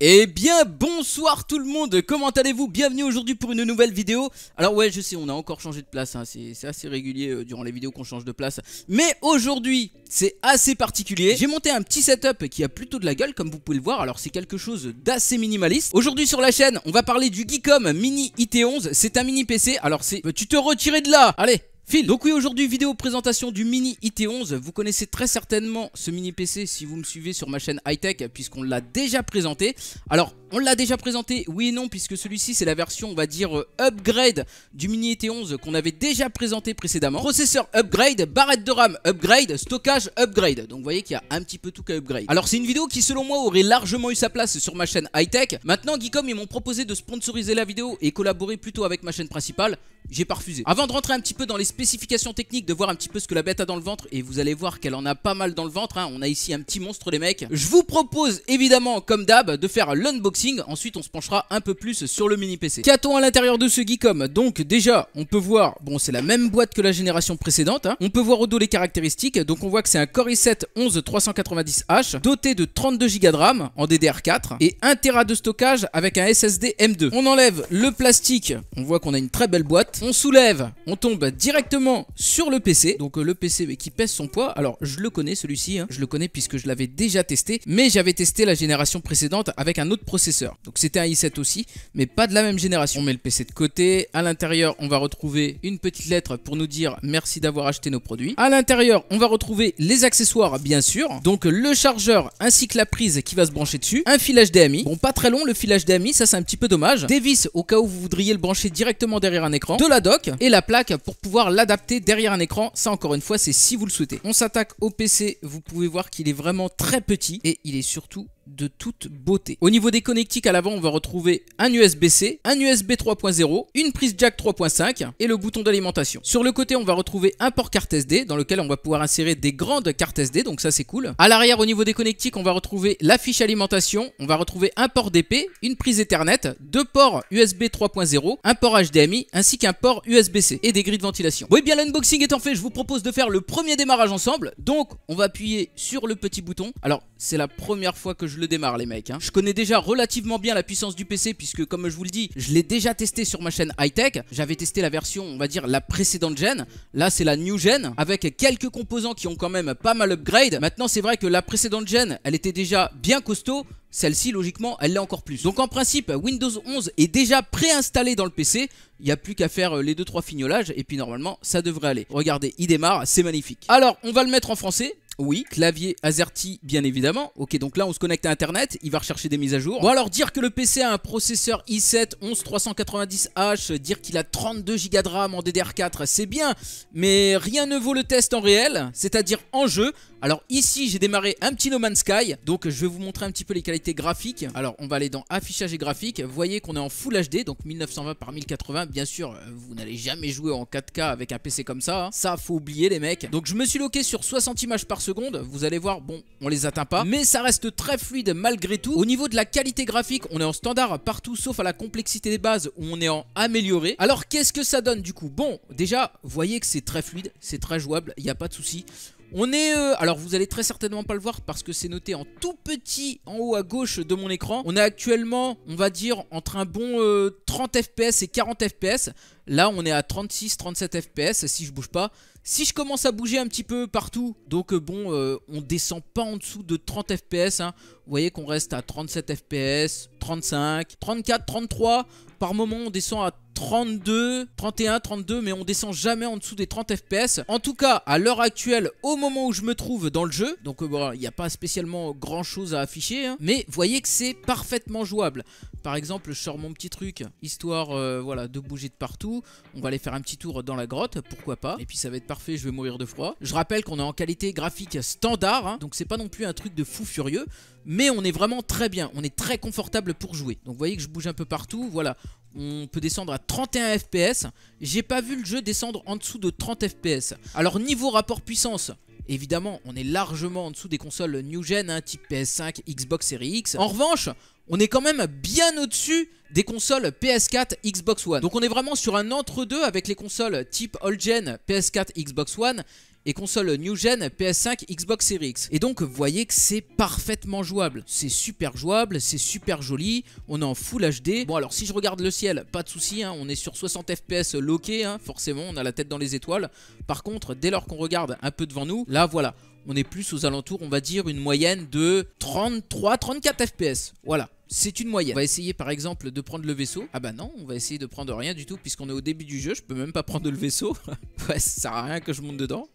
Eh bien bonsoir tout le monde, comment allez-vous Bienvenue aujourd'hui pour une nouvelle vidéo Alors ouais je sais on a encore changé de place, hein. c'est assez régulier euh, durant les vidéos qu'on change de place Mais aujourd'hui c'est assez particulier J'ai monté un petit setup qui a plutôt de la gueule comme vous pouvez le voir Alors c'est quelque chose d'assez minimaliste Aujourd'hui sur la chaîne on va parler du Geekom Mini IT11 C'est un mini PC, alors c'est... Tu te retirer de là Allez Phil. Donc oui, aujourd'hui, vidéo présentation du Mini IT11. Vous connaissez très certainement ce mini PC si vous me suivez sur ma chaîne high-tech puisqu'on l'a déjà présenté. Alors, on l'a déjà présenté, oui et non, puisque celui-ci c'est la version, on va dire, euh, upgrade du Mini ET 11 qu'on avait déjà présenté précédemment. Processeur upgrade, barrette de RAM upgrade, stockage upgrade. Donc vous voyez qu'il y a un petit peu tout qu'à upgrade. Alors c'est une vidéo qui selon moi aurait largement eu sa place sur ma chaîne high-tech. Maintenant Geekom ils m'ont proposé de sponsoriser la vidéo et collaborer plutôt avec ma chaîne principale. J'ai pas refusé. Avant de rentrer un petit peu dans les spécifications techniques, de voir un petit peu ce que la bête a dans le ventre, et vous allez voir qu'elle en a pas mal dans le ventre, hein. on a ici un petit monstre les mecs. Je vous propose évidemment comme d'hab de faire l'unboxing Ensuite, on se penchera un peu plus sur le mini PC. Qu'a-t-on à l'intérieur de ce Geekom Donc déjà, on peut voir, bon c'est la même boîte que la génération précédente. Hein. On peut voir au dos les caractéristiques. Donc on voit que c'est un Core i7 11390H doté de 32 Go de RAM en DDR4 et 1 Tera de stockage avec un SSD M2. On enlève le plastique, on voit qu'on a une très belle boîte. On soulève, on tombe directement sur le PC. Donc euh, le PC qui pèse son poids. Alors je le connais celui-ci, hein. je le connais puisque je l'avais déjà testé. Mais j'avais testé la génération précédente avec un autre processeur donc c'était un i7 aussi, mais pas de la même génération. On met le PC de côté. À l'intérieur, on va retrouver une petite lettre pour nous dire merci d'avoir acheté nos produits. À l'intérieur, on va retrouver les accessoires, bien sûr. Donc le chargeur ainsi que la prise qui va se brancher dessus. Un filage HDMI, Bon, pas très long le filage HDMI ça c'est un petit peu dommage. Des vis au cas où vous voudriez le brancher directement derrière un écran. De la doc et la plaque pour pouvoir l'adapter derrière un écran. Ça encore une fois, c'est si vous le souhaitez. On s'attaque au PC. Vous pouvez voir qu'il est vraiment très petit et il est surtout de toute beauté. Au niveau des connectiques à l'avant, on va retrouver un USB-C, un USB 3.0, une prise jack 3.5 et le bouton d'alimentation. Sur le côté, on va retrouver un port carte SD dans lequel on va pouvoir insérer des grandes cartes SD, donc ça c'est cool. À l'arrière, au niveau des connectiques, on va retrouver la fiche alimentation, on va retrouver un port DP, une prise Ethernet, deux ports USB 3.0, un port HDMI ainsi qu'un port USB-C et des grilles de ventilation. Oui bien l'unboxing étant fait, je vous propose de faire le premier démarrage ensemble. Donc, on va appuyer sur le petit bouton. Alors, c'est la première fois que je le démarre les mecs. Hein. Je connais déjà relativement bien la puissance du PC puisque comme je vous le dis, je l'ai déjà testé sur ma chaîne high tech. J'avais testé la version, on va dire la précédente gen. Là c'est la new gen avec quelques composants qui ont quand même pas mal upgrade. Maintenant c'est vrai que la précédente gen, elle était déjà bien costaud. Celle-ci, logiquement, elle l'est encore plus. Donc en principe, Windows 11 est déjà préinstallé dans le PC. Il n'y a plus qu'à faire euh, les deux trois fignolages et puis normalement, ça devrait aller. Regardez, il démarre, c'est magnifique. Alors, on va le mettre en français oui, clavier AZERTY, bien évidemment. Ok, donc là, on se connecte à Internet, il va rechercher des mises à jour. Bon, alors dire que le PC a un processeur i7 11390H, dire qu'il a 32 Go de RAM en DDR4, c'est bien, mais rien ne vaut le test en réel, c'est-à-dire en jeu. Alors ici, j'ai démarré un petit No Man's Sky, donc je vais vous montrer un petit peu les qualités graphiques. Alors, on va aller dans affichage et graphique. Vous voyez qu'on est en Full HD, donc 1920 par 1080. Bien sûr, vous n'allez jamais jouer en 4K avec un PC comme ça. Hein. Ça, faut oublier les mecs. Donc je me suis loqué sur 60 images par seconde vous allez voir, bon, on les atteint pas. Mais ça reste très fluide malgré tout. Au niveau de la qualité graphique, on est en standard partout sauf à la complexité des bases où on est en amélioré. Alors qu'est-ce que ça donne du coup Bon, déjà, voyez que c'est très fluide, c'est très jouable, il n'y a pas de souci. On est, euh, alors vous allez très certainement pas le voir parce que c'est noté en tout petit en haut à gauche de mon écran. On est actuellement, on va dire, entre un bon 30 euh, fps et 40 fps. Là, on est à 36-37 fps si je bouge pas. Si je commence à bouger un petit peu partout, donc euh, bon, on descend pas en dessous de 30 fps. Hein. Vous voyez qu'on reste à 37 fps, 35, 34, 33. Par moment, on descend à 32, 31, 32, mais on descend jamais en dessous des 30 FPS. En tout cas, à l'heure actuelle, au moment où je me trouve dans le jeu, donc euh, il n'y a pas spécialement grand chose à afficher, hein, mais voyez que c'est parfaitement jouable. Par exemple, je sors mon petit truc, histoire euh, voilà, de bouger de partout. On va aller faire un petit tour dans la grotte, pourquoi pas. Et puis ça va être parfait, je vais mourir de froid. Je rappelle qu'on est en qualité graphique standard, hein, donc c'est pas non plus un truc de fou furieux mais on est vraiment très bien, on est très confortable pour jouer. Donc vous voyez que je bouge un peu partout, voilà, on peut descendre à 31 FPS. J'ai pas vu le jeu descendre en dessous de 30 FPS. Alors niveau rapport puissance, évidemment, on est largement en dessous des consoles new gen, hein, type PS5, Xbox Series X. En revanche, on est quand même bien au-dessus des consoles PS4, Xbox One. Donc on est vraiment sur un entre-deux avec les consoles type old-gen PS4, Xbox One et console New Gen, PS5, Xbox Series X. Et donc vous voyez que c'est parfaitement jouable. C'est super jouable, c'est super joli, on est en Full HD. Bon alors si je regarde le ciel, pas de souci, hein, on est sur 60 FPS loqué, forcément on a la tête dans les étoiles. Par contre, dès lors qu'on regarde un peu devant nous, là voilà, on est plus aux alentours, on va dire, une moyenne de 33-34 FPS. Voilà c'est une moyenne. On va essayer par exemple de prendre le vaisseau. Ah bah non, on va essayer de prendre rien du tout puisqu'on est au début du jeu. Je peux même pas prendre le vaisseau. ouais, ça sert à rien que je monte dedans.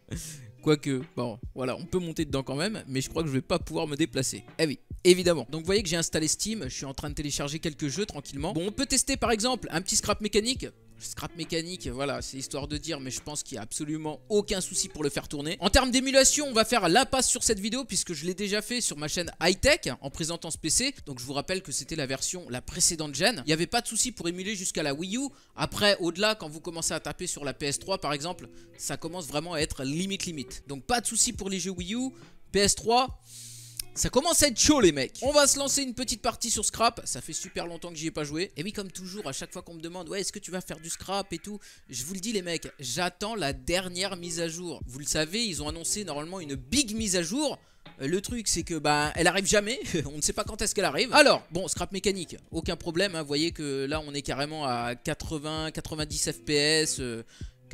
Quoique, bon, voilà, on peut monter dedans quand même, mais je crois que je vais pas pouvoir me déplacer. Eh oui, évidemment. Donc vous voyez que j'ai installé Steam, je suis en train de télécharger quelques jeux tranquillement. Bon, on peut tester par exemple un petit scrap mécanique. Scrap mécanique, voilà, c'est histoire de dire, mais je pense qu'il n'y a absolument aucun souci pour le faire tourner. En termes d'émulation, on va faire la passe sur cette vidéo, puisque je l'ai déjà fait sur ma chaîne High Tech en présentant ce PC. Donc je vous rappelle que c'était la version, la précédente gen. Il n'y avait pas de souci pour émuler jusqu'à la Wii U. Après, au-delà, quand vous commencez à taper sur la PS3 par exemple, ça commence vraiment à être limite limite. Donc pas de souci pour les jeux Wii U. PS3, ça commence à être chaud les mecs On va se lancer une petite partie sur scrap Ça fait super longtemps que j'y ai pas joué Et oui comme toujours à chaque fois qu'on me demande Ouais est-ce que tu vas faire du scrap et tout Je vous le dis les mecs J'attends la dernière mise à jour Vous le savez ils ont annoncé normalement une big mise à jour euh, le truc c'est que bah elle arrive jamais On ne sait pas quand est-ce qu'elle arrive Alors bon scrap mécanique aucun problème hein. Vous voyez que là on est carrément à 80 90 fps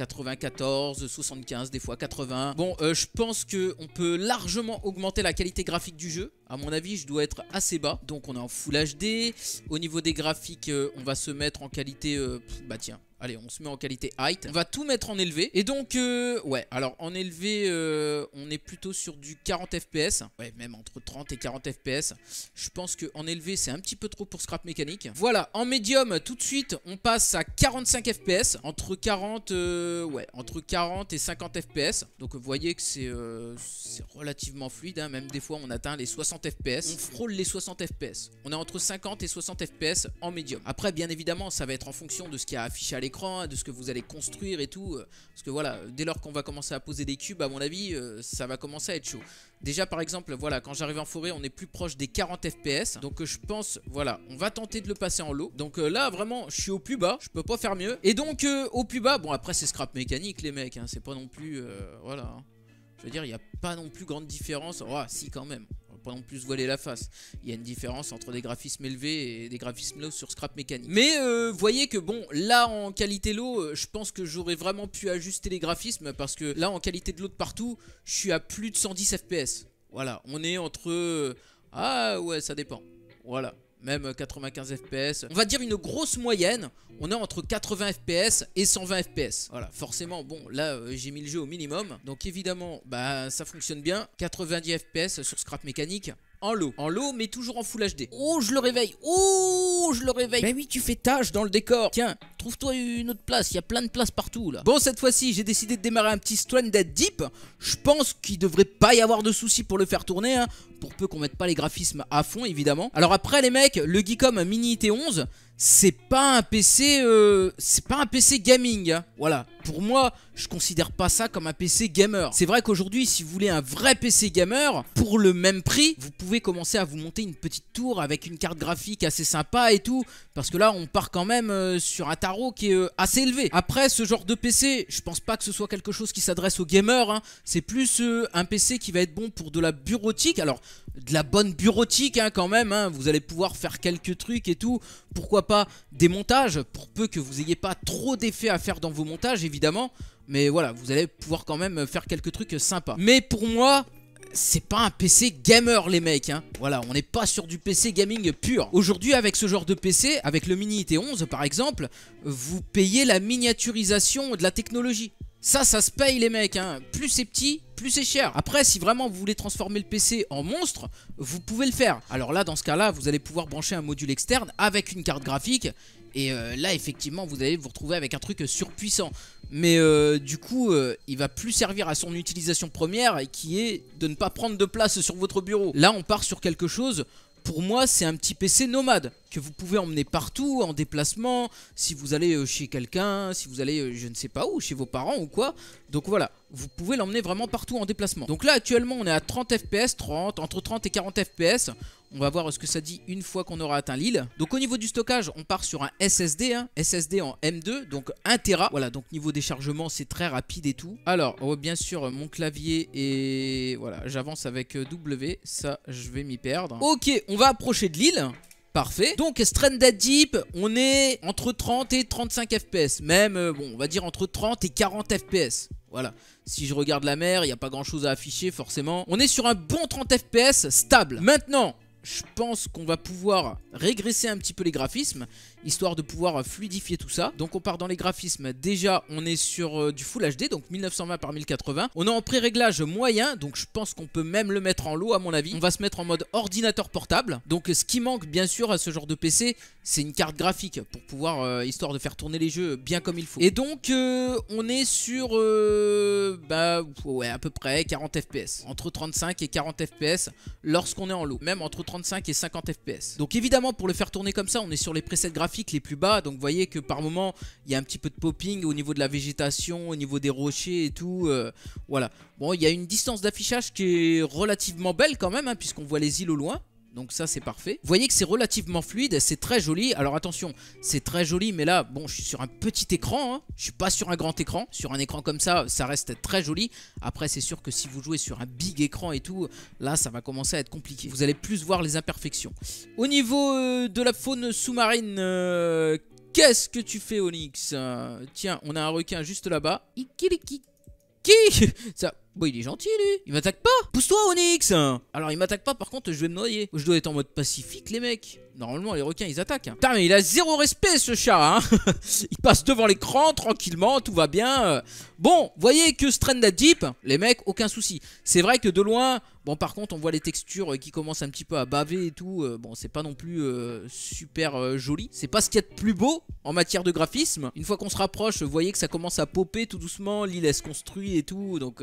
94, 75, des fois 80. Bon, euh, je pense qu'on peut largement augmenter la qualité graphique du jeu. À mon avis, je dois être assez bas. Donc on est en Full HD. Au niveau des graphiques, euh, on va se mettre en qualité... Euh, bah tiens, Allez, on se met en qualité height. On va tout mettre en élevé. Et donc, euh, ouais, alors en élevé, euh, on est plutôt sur du 40 FPS. Ouais, même entre 30 et 40 FPS. Je pense qu'en élevé, c'est un petit peu trop pour scrap mécanique. Voilà, en médium, tout de suite, on passe à 45 FPS. Entre 40, euh, ouais, entre 40 et 50 FPS. Donc, vous voyez que c'est relativement fluide. Hein. Même des fois, on atteint les 60 FPS. On frôle les 60 FPS. On est entre 50 et 60 FPS en médium. Après, bien évidemment, ça va être en fonction de ce qui a affiché à l'écran de ce que vous allez construire et tout. Euh, parce que voilà, dès lors qu'on va commencer à poser des cubes, à mon avis, euh, ça va commencer à être chaud. Déjà par exemple, voilà, quand j'arrive en forêt, on est plus proche des 40 FPS. Donc euh, je pense, voilà, on va tenter de le passer en lot. Donc là, vraiment, je suis au plus bas, je peux pas faire mieux. Et donc au plus bas, bon après c'est scrap mécanique les mecs, hein, c'est pas non plus... voilà. Hein. Je veux dire, il n'y a pas non plus grande différence. Oh, si, quand même en plus voiler la face. Il y a une différence entre des graphismes élevés et des graphismes low sur Scrap mécanique. Mais euh, voyez que bon, là en qualité low, euh, je pense que j'aurais vraiment pu ajuster les graphismes parce que là en qualité de l'autre de partout, je suis à plus de 110 FPS. Voilà, on est entre... Euh, ah ouais, ça dépend. Voilà même 95 FPS. On va dire une grosse moyenne, on est entre 80 FPS et 120 FPS. Voilà, forcément, bon, là euh, j'ai mis le jeu au minimum, donc évidemment, bah ça fonctionne bien. 90 FPS sur Scrap Mécanique, en l'eau. En l'eau mais toujours en full HD. Oh, je le réveille. Oh, je le réveille. Mais ben oui, tu fais tâche dans le décor. Tiens, trouve-toi une autre place. Il y a plein de places partout là. Bon, cette fois-ci, j'ai décidé de démarrer un petit Stranded Deep. Je pense qu'il devrait pas y avoir de soucis pour le faire tourner. Hein, pour peu qu'on mette pas les graphismes à fond, évidemment. Alors après, les mecs, le Geekom Mini T11 c'est pas un PC, euh, c'est pas un PC gaming. Hein. Voilà, pour moi, je considère pas ça comme un PC gamer. C'est vrai qu'aujourd'hui, si vous voulez un vrai PC gamer, pour le même prix, vous pouvez commencer à vous monter une petite tour avec une carte graphique assez sympa et tout, parce que là, on part quand même euh, sur un tarot qui est euh, assez élevé. Après, ce genre de PC, je pense pas que ce soit quelque chose qui s'adresse aux gamers. Hein. C'est plus un PC qui va être bon pour de la bureautique. Alors, de la bonne bureautique hein, quand même. Hein. Vous allez pouvoir faire quelques trucs et tout. Pourquoi pas des montages pour peu que vous n'ayez pas trop d'effets à faire dans vos montages évidemment. Mais voilà, vous allez pouvoir quand même faire quelques trucs sympas. Mais pour moi, c'est pas un PC gamer les mecs hein. Voilà on n'est pas sur du PC gaming pur Aujourd'hui avec ce genre de PC Avec le mini IT11 par exemple Vous payez la miniaturisation de la technologie ça, ça se paye les mecs, hein. plus c'est petit, plus c'est cher. Après, si vraiment vous voulez transformer le PC en monstre, vous pouvez le faire. Alors là, dans ce cas-là, vous allez pouvoir brancher un module externe avec une carte graphique. Et euh, là, effectivement, vous allez vous retrouver avec un truc surpuissant. Mais euh, du coup, euh, il va plus servir à son utilisation première, qui est de ne pas prendre de place sur votre bureau. Là, on part sur quelque chose, pour moi, c'est un petit PC nomade que vous pouvez emmener partout en déplacement, si vous allez euh, chez quelqu'un, si vous allez euh, je ne sais pas où, chez vos parents ou quoi. Donc voilà, vous pouvez l'emmener vraiment partout en déplacement. Donc là actuellement on est à 30 fps, 30, entre 30 et 40 fps. On va voir ce que ça dit une fois qu'on aura atteint l'île. Donc au niveau du stockage, on part sur un SSD, hein, SSD en M2, donc 1 Tera. Voilà, donc niveau déchargement, c'est très rapide et tout. Alors, oh, bien sûr, mon clavier et voilà, j'avance avec euh, W, ça je vais m'y perdre. Ok, on va approcher de l'île parfait. Donc Stranded Deep, on est entre 30 et 35 FPS. Même, euh, bon, on va dire entre 30 et 40 FPS. Voilà. Si je regarde la mer, il n'y a pas grand chose à afficher forcément. On est sur un bon 30 FPS stable. Maintenant, je pense qu'on va pouvoir régresser un petit peu les graphismes, histoire de pouvoir fluidifier tout ça. Donc on part dans les graphismes, déjà on est sur euh, du Full HD, donc 1920 par 1080. On est en pré-réglage moyen, donc je pense qu'on peut même le mettre en lot à mon avis. On va se mettre en mode ordinateur portable. Donc ce qui manque bien sûr à ce genre de PC, c'est une carte graphique, pour pouvoir, euh, histoire de faire tourner les jeux bien comme il faut. Et donc euh, on est sur, bah ouais à peu près 40 FPS, entre 35 et 40 FPS lorsqu'on est en lot, même entre 35 et 50 fps. Donc évidemment pour le faire tourner comme ça on est sur les presets graphiques les plus bas donc vous voyez que par moment il y a un petit peu de popping au niveau de la végétation, au niveau des rochers et tout. Euh, voilà. Bon il y a une distance d'affichage qui est relativement belle quand même hein, puisqu'on voit les îles au loin. Donc ça c'est parfait. Vous voyez que c'est relativement fluide, c'est très joli. Alors attention, c'est très joli, mais là, bon, je suis sur un petit écran. Hein. Je suis pas sur un grand écran. Sur un écran comme ça, ça reste très joli. Après, c'est sûr que si vous jouez sur un big écran et tout, là, ça va commencer à être compliqué. Vous allez plus voir les imperfections. Au niveau euh, de la faune sous-marine, euh, qu'est-ce que tu fais, Onyx euh, Tiens, on a un requin juste là-bas. Ikiriki. Qui ça, Bon, il est gentil, lui. Il m'attaque pas. Pousse-toi, Onyx. Alors, il m'attaque pas. Par contre, je vais me noyer. Je dois être en mode pacifique, les mecs. Normalement, les requins, ils attaquent. Hein. Putain, mais il a zéro respect, ce chat. Hein il passe devant l'écran tranquillement. Tout va bien. Euh. Bon, voyez que trend Deep, les mecs, aucun souci. C'est vrai que de loin, Bon, par contre, on voit les textures euh, qui commencent un petit peu à baver et tout. Euh, bon, c'est pas non plus super joli. C'est pas ce qu'il y a de plus beau en matière de graphisme. Une fois qu'on se rapproche, vous voyez que ça commence à popper tout doucement. L'île, est se construit et tout. Donc,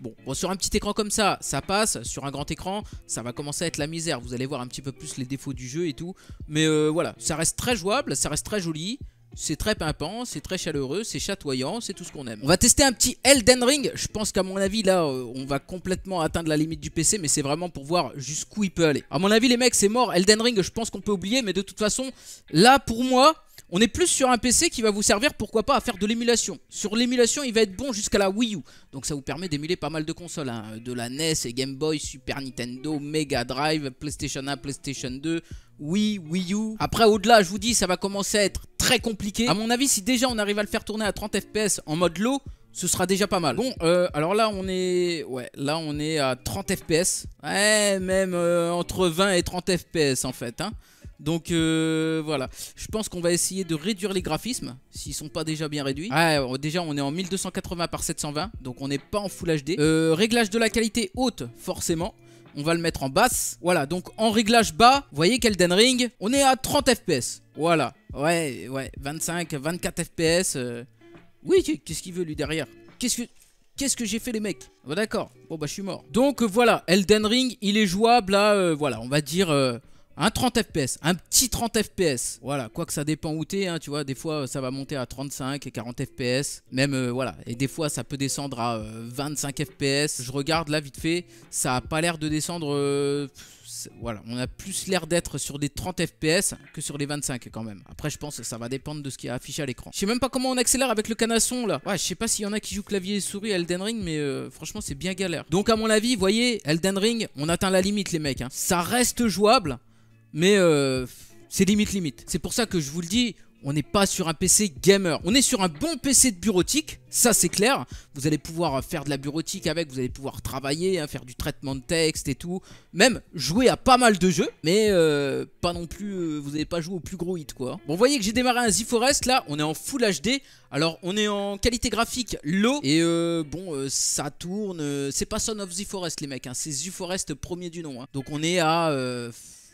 Bon, sur un petit écran comme ça, ça passe. Sur un grand écran, ça va commencer à être la misère. Vous allez voir un petit peu plus les défauts du jeu et tout. Mais euh, voilà, ça reste très jouable, ça reste très joli. C'est très pimpant, c'est très chaleureux, c'est chatoyant, c'est tout ce qu'on aime. On va tester un petit Elden Ring. Je pense qu'à mon avis, là, euh, on va complètement atteindre la limite du PC, mais c'est vraiment pour voir jusqu'où il peut aller. À mon avis, les mecs, c'est mort. Elden Ring, je pense qu'on peut oublier, mais de toute façon, là, pour moi, on est plus sur un PC qui va vous servir, pourquoi pas, à faire de l'émulation. Sur l'émulation, il va être bon jusqu'à la Wii U. Donc ça vous permet d'émuler pas mal de consoles. Hein. de la NES et Game Boy, Super Nintendo, Mega Drive, PlayStation 1, PlayStation 2, Wii, Wii U. Après, au-delà, je vous dis, ça va commencer à être très compliqué. À mon avis, si déjà on arrive à le faire tourner à 30 FPS en mode low, ce sera déjà pas mal. Bon, euh, alors là, on est... Ouais, là, on est à 30 FPS. Ouais, même euh, entre 20 et 30 FPS, en fait. Hein. Donc euh, voilà, je pense qu'on va essayer de réduire les graphismes s'ils sont pas déjà bien réduits. Ah, déjà on est en 1280 par 720, donc on n'est pas en Full HD. Euh, réglage de la qualité haute, forcément. On va le mettre en basse. Voilà, donc en réglage bas, vous voyez qu'Elden Ring, on est à 30 FPS. Voilà, ouais, ouais, 25, 24 FPS. Oui, qu'est-ce qu'il veut lui derrière Qu'est-ce que... Qu'est-ce que j'ai fait les mecs oh, D'accord, bon bah je suis mort. Donc voilà, Elden Ring, il est jouable là. Euh, voilà, on va dire, un 30 FPS, un petit 30 FPS. Voilà, quoi que ça dépend où t'es, hein, tu vois, des fois ça va monter à 35 et 40 FPS, même euh, voilà, et des fois ça peut descendre à 25 euh, FPS. Je regarde là vite fait, ça a pas l'air de descendre. Euh, voilà, on a plus l'air d'être sur des 30 FPS que sur les 25 quand même. Après, je pense que ça va dépendre de ce qui est affiché à l'écran. Je sais même pas comment on accélère avec le canasson là. Ouais, je sais pas s'il y en a qui jouent clavier et souris Elden Ring, mais franchement, c'est bien galère. Donc, à mon avis, voyez, Elden Ring, on atteint la limite, les mecs. Hein. Ça reste jouable mais euh, c'est limite limite. C'est pour ça que je vous le dis, on n'est pas sur un PC gamer. On est sur un bon PC de bureautique, ça c'est clair. Vous allez pouvoir faire de la bureautique avec, vous allez pouvoir travailler, hein, faire du traitement de texte et tout. Même jouer à pas mal de jeux, mais euh, pas non plus, euh, vous n'allez pas jouer au plus gros hit quoi. Bon, vous voyez que j'ai démarré un Z-Forest, là on est en Full HD. Alors on est en qualité graphique low et bon ça tourne. C'est pas Son of Z-Forest les mecs, hein. c'est Z-Forest premier du nom. Hein. Donc on est à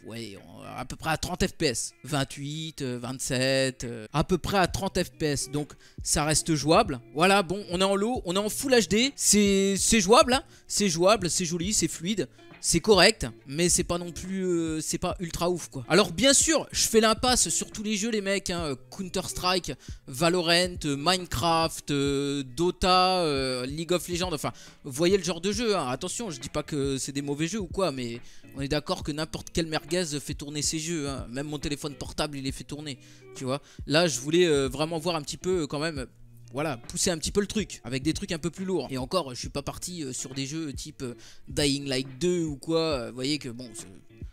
ouais, à peu près à 30 FPS. 28, 27, à peu près à 30 FPS. Donc ça reste jouable. Voilà, bon, on est en low, on est en full HD. C'est jouable, hein c'est jouable, c'est joli, c'est fluide c'est correct, mais c'est pas non plus, euh, c'est pas ultra ouf quoi. Alors bien sûr, je fais l'impasse sur tous les jeux les mecs, hein. Counter-Strike, Valorant, euh, Minecraft, euh, Dota, League of Legends, enfin, vous voyez le genre de jeu, hein. attention, je dis pas que c'est des mauvais jeux ou quoi, mais on est d'accord que n'importe quel merguez fait tourner ces jeux, hein. même mon téléphone portable il les fait tourner, tu vois. Là je voulais vraiment voir un petit peu quand même voilà, pousser un petit peu le truc avec des trucs un peu plus lourds. Et encore, je suis pas parti euh, sur des jeux type euh, Dying Light 2 ou quoi. Euh, vous voyez que bon,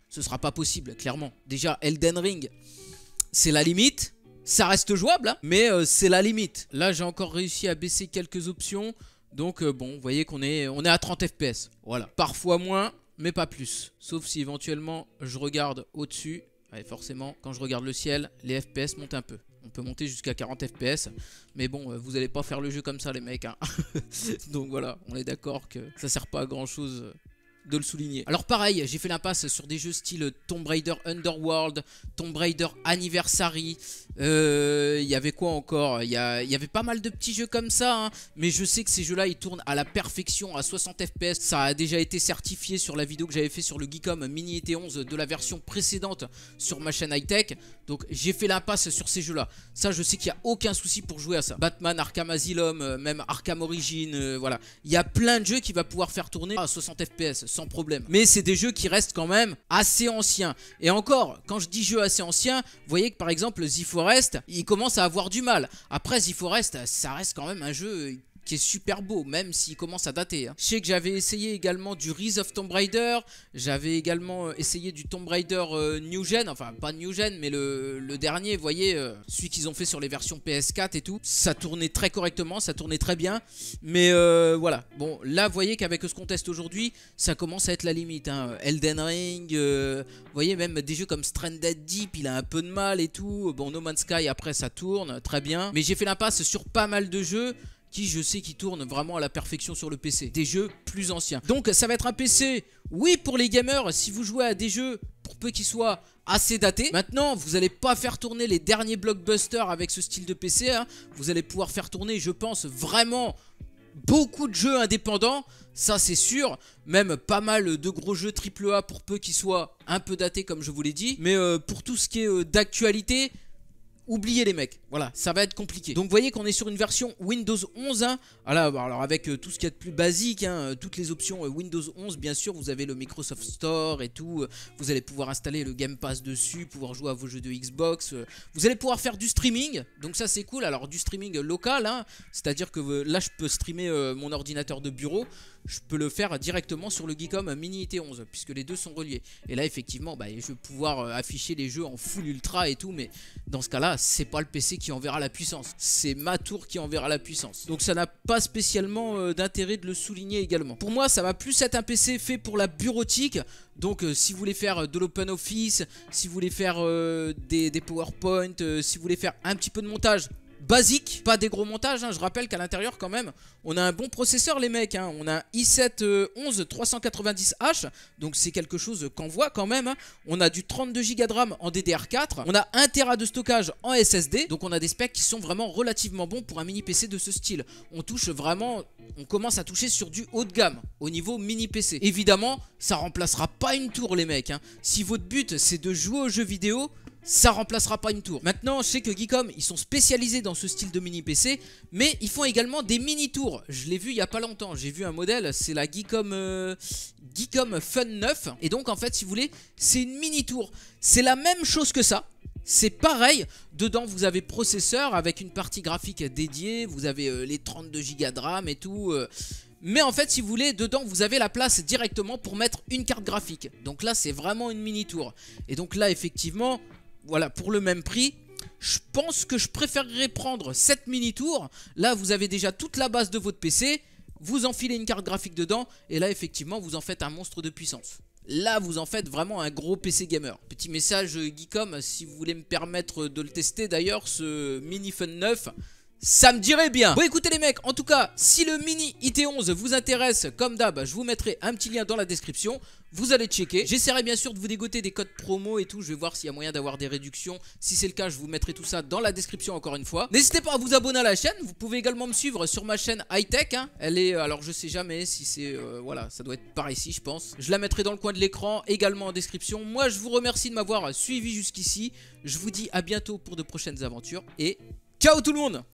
ce, sera pas possible, clairement. Déjà, Elden Ring, c'est la limite. Ça reste jouable, hein, mais c'est la limite. Là, j'ai encore réussi à baisser quelques options. Donc, bon, vous voyez qu'on est, on est à 30 FPS. Voilà. Parfois moins, mais pas plus. Sauf si éventuellement je regarde au-dessus. Et forcément, quand je regarde le ciel, les FPS montent un peu peut monter jusqu'à 40 FPS. Mais bon, euh, vous allez pas faire le jeu comme ça, les mecs. Hein. Donc voilà, on est d'accord que ça sert pas à grand chose euh, de le souligner. Alors pareil, j'ai fait l'impasse sur des jeux style Tomb Raider Underworld, Tomb Raider Anniversary, il euh, y avait quoi encore Il y, avait pas mal de petits jeux comme ça, hein, mais je sais que ces jeux-là, ils tournent à la perfection, à 60 FPS. Ça a déjà été certifié sur la vidéo que j'avais fait sur le Geekom Mini ET11 de la version précédente sur ma chaîne high-tech. Donc j'ai fait l'impasse sur ces jeux-là. Ça, je sais qu'il n'y a aucun souci pour jouer à ça. Batman, Arkham Asylum, euh, même Arkham Origin, euh, voilà. Il y a plein de jeux qui va pouvoir faire tourner à 60 FPS sans problème. Mais c'est des jeux qui restent quand même assez anciens. Et encore, quand je dis jeux assez anciens, vous voyez que par exemple The Forest, il commence à avoir du mal. Après The Forest, ça reste quand même un jeu super beau, même s'il commence à dater. Hein. Je sais que j'avais essayé également du Rise of Tomb Raider, j'avais également euh, essayé du Tomb Raider euh, New Gen, enfin pas New Gen, mais le, dernier, voyez, euh, celui qu'ils ont fait sur les versions PS4 et tout. Ça tournait très correctement, ça tournait très bien, mais voilà. Bon, là, vous voyez qu'avec ce qu'on teste aujourd'hui, ça commence à être la limite. Hein. Elden Ring, vous voyez, même des jeux comme Stranded Deep, il a un peu de mal et tout. Bon, No Man's Sky, après, ça tourne, très bien. Mais j'ai fait l'impasse sur pas mal de jeux qui je sais qui tourne vraiment à la perfection sur le PC. Des jeux plus anciens. Donc ça va être un PC, oui pour les gamers, si vous jouez à des jeux pour peu qu'ils soient assez datés. Maintenant, vous n'allez pas faire tourner les derniers blockbusters avec ce style de PC. Hein. Vous allez pouvoir faire tourner, je pense, vraiment beaucoup de jeux indépendants, ça c'est sûr, même pas mal de gros jeux AAA pour peu qu'ils soient un peu datés comme je vous l'ai dit, mais euh, pour tout ce qui est euh, d'actualité, oubliez les mecs. Voilà, ça va être compliqué. Donc vous voyez qu'on est sur une version Windows 11. Alors, hein. alors, avec euh, tout ce qu'il y de plus basique, hein, euh, toutes les options euh, Windows 11, bien sûr, vous avez le Microsoft Store et tout. Vous allez pouvoir installer le Game Pass dessus, pouvoir jouer à vos jeux de Xbox. Vous allez pouvoir faire du streaming, donc ça c'est cool. Alors du streaming local, hein. c'est-à-dire que là je peux streamer mon ordinateur de bureau. Je peux le faire directement sur le Geekom Mini IT11, puisque les deux sont reliés. Et là effectivement, bah, je vais pouvoir afficher les jeux en full ultra et tout, mais dans ce cas-là, c'est pas le PC qui qui enverra la puissance. C'est ma tour qui enverra la puissance. Donc ça n'a pas spécialement euh, d'intérêt de le souligner également. Pour moi, ça va plus être un PC fait pour la bureautique. Donc euh, si vous voulez faire euh, de l'open office, si vous voulez faire des, des PowerPoint, si vous voulez faire un petit peu de montage, basique, pas des gros montages. Hein. Je rappelle qu'à l'intérieur, quand même, on a un bon processeur, les mecs. Hein. On a un i 7 390 euh, h donc c'est quelque chose qu'on voit quand même. Hein. On a du 32Go de RAM en DDR4. On a 1 Tera de stockage en SSD. Donc on a des specs qui sont vraiment relativement bons pour un mini PC de ce style. On touche vraiment, on commence à toucher sur du haut de gamme au niveau mini PC. Évidemment, ça remplacera pas une tour, les mecs. Si votre but c'est de jouer aux jeux vidéo, ça remplacera pas une tour. Maintenant, je sais que Geekom, ils sont spécialisés dans ce style de mini PC, mais ils font également des mini tours. Je l'ai vu il y a pas longtemps, j'ai vu un modèle, c'est la Geekom, euh, Fun 9. Et donc, en fait, si vous voulez, c'est une mini tour. C'est la même chose que ça, c'est pareil, dedans vous avez processeur avec une partie graphique dédiée, vous avez euh, les 32 Go de RAM et tout. Euh. mais en fait si vous voulez, dedans vous avez la place directement pour mettre une carte graphique. Donc là c'est vraiment une mini tour. Et donc là effectivement, voilà, pour le même prix, je pense que je préférerais prendre cette mini tour. Là, vous avez déjà toute la base de votre PC. Vous enfilez une carte graphique dedans. Et là, effectivement, vous en faites un monstre de puissance. Là, vous en faites vraiment un gros PC gamer. Petit message euh, Geekom, si vous voulez me permettre de le tester d'ailleurs, ce mini Fun 9, ça me dirait bien. Bon écoutez les mecs, en tout cas, si le mini IT11 vous intéresse, comme d'hab, je vous mettrai un petit lien dans la description. Vous allez checker. J'essaierai bien sûr de vous dégoter des codes promo et tout. Je vais voir s'il y a moyen d'avoir des réductions. Si c'est le cas, je vous mettrai tout ça dans la description encore une fois. N'hésitez pas à vous abonner à la chaîne. Vous pouvez également me suivre sur ma chaîne high tech. Hein. Elle est, euh, alors je sais jamais si c'est, euh, voilà, ça doit être par ici, je pense. Je la mettrai dans le coin de l'écran, également en description. Moi, je vous remercie de m'avoir suivi jusqu'ici. Je vous dis à bientôt pour de prochaines aventures et ciao tout le monde